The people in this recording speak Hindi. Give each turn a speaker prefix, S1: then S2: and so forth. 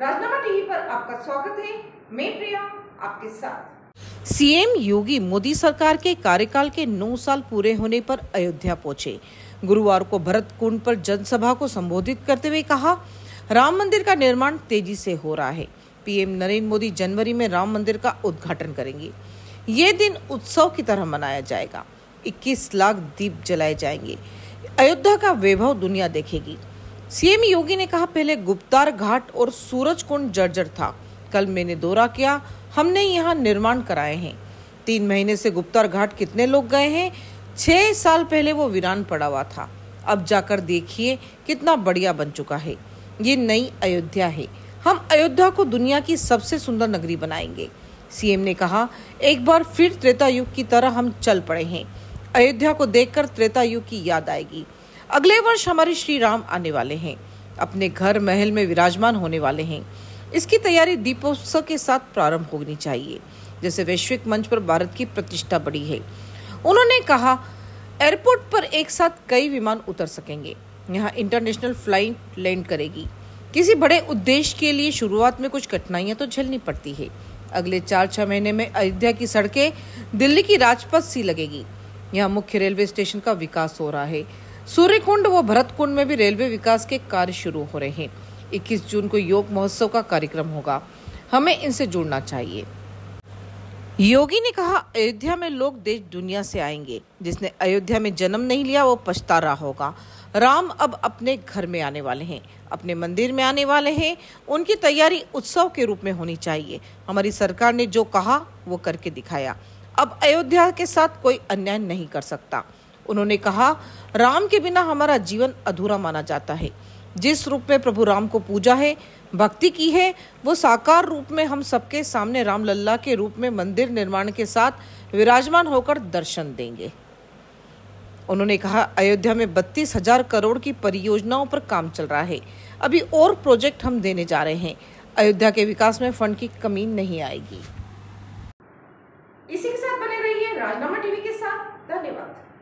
S1: राजनामा टीवी पर आपका स्वागत है मैं प्रिया आपके साथ सीएम योगी मोदी सरकार के कार्यकाल के 9 साल पूरे होने पर अयोध्या पहुंचे गुरुवार को भरत कुंड पर जनसभा को संबोधित करते हुए कहा राम मंदिर का निर्माण तेजी से हो रहा है पीएम नरेंद्र मोदी जनवरी में राम मंदिर का उद्घाटन करेंगे ये दिन उत्सव की तरह मनाया जाएगा 21 लाख दीप जलाए जाएंगे अयोध्या का वैभव दुनिया देखेगी सीएम योगी ने कहा पहले गुप्तार घाट और सूरज कुंड जर्जर था कल मैंने दौरा किया हमने यहाँ निर्माण कराए हैं तीन महीने से गुप्तार घाट कितने लोग गए हैं छह साल पहले वो वीरान पड़ा हुआ था अब जाकर देखिए कितना बढ़िया बन चुका है ये नई अयोध्या है हम अयोध्या को दुनिया की सबसे सुंदर नगरी बनाएंगे सीएम ने कहा एक बार फिर त्रेता युग की तरह हम चल पड़े हैं अयोध्या को देखकर त्रेता युग की याद आएगी अगले वर्ष हमारे श्री राम आने वाले हैं अपने घर महल में विराजमान होने वाले हैं इसकी तैयारी दीपोत्सव के साथ प्रारंभ होनी चाहिए जैसे वैश्विक मंच पर भारत की प्रतिष्ठा बढ़ी है उन्होंने कहा एयरपोर्ट पर एक साथ कई विमान उतर सकेंगे यहाँ इंटरनेशनल फ्लाइट लैंड करेगी किसी बड़े उद्देश्य के लिए शुरुआत में कुछ कठिनाइयां तो झेलनी पड़ती है अगले चार छह महीने में अयोध्या की सड़कें दिल्ली की राजपथ सी लगेगी यहाँ मुख्य रेलवे स्टेशन का विकास हो रहा है सूर्य कुंड व भरत कुंड में भी रेलवे विकास के कार्य शुरू हो रहे हैं 21 जून को योग महोत्सव का कार्यक्रम होगा हमें इनसे जुड़ना चाहिए योगी ने कहा अयोध्या में लोग देश दुनिया से आएंगे जिसने अयोध्या में जन्म नहीं लिया वो पछता रहा होगा राम अब अपने घर में आने वाले हैं अपने मंदिर में आने वाले हैं उनकी तैयारी उत्सव के रूप में होनी चाहिए हमारी सरकार ने जो कहा वो करके दिखाया अब अयोध्या के साथ कोई अन्याय नहीं कर सकता उन्होंने कहा राम के बिना हमारा जीवन अधूरा माना जाता है जिस रूप में प्रभु राम को पूजा है भक्ति की है वो साकार रूप में हम सबके सामने राम लल्ला के रूप में मंदिर निर्माण के साथ विराजमान होकर दर्शन देंगे उन्होंने कहा अयोध्या में बत्तीस हजार करोड़ की परियोजनाओं पर काम चल रहा है अभी और प्रोजेक्ट हम देने जा रहे हैं अयोध्या के विकास में फंड की कमी नहीं आएगी इसी के साथ बने रहिए राजनामा टीवी के साथ धन्यवाद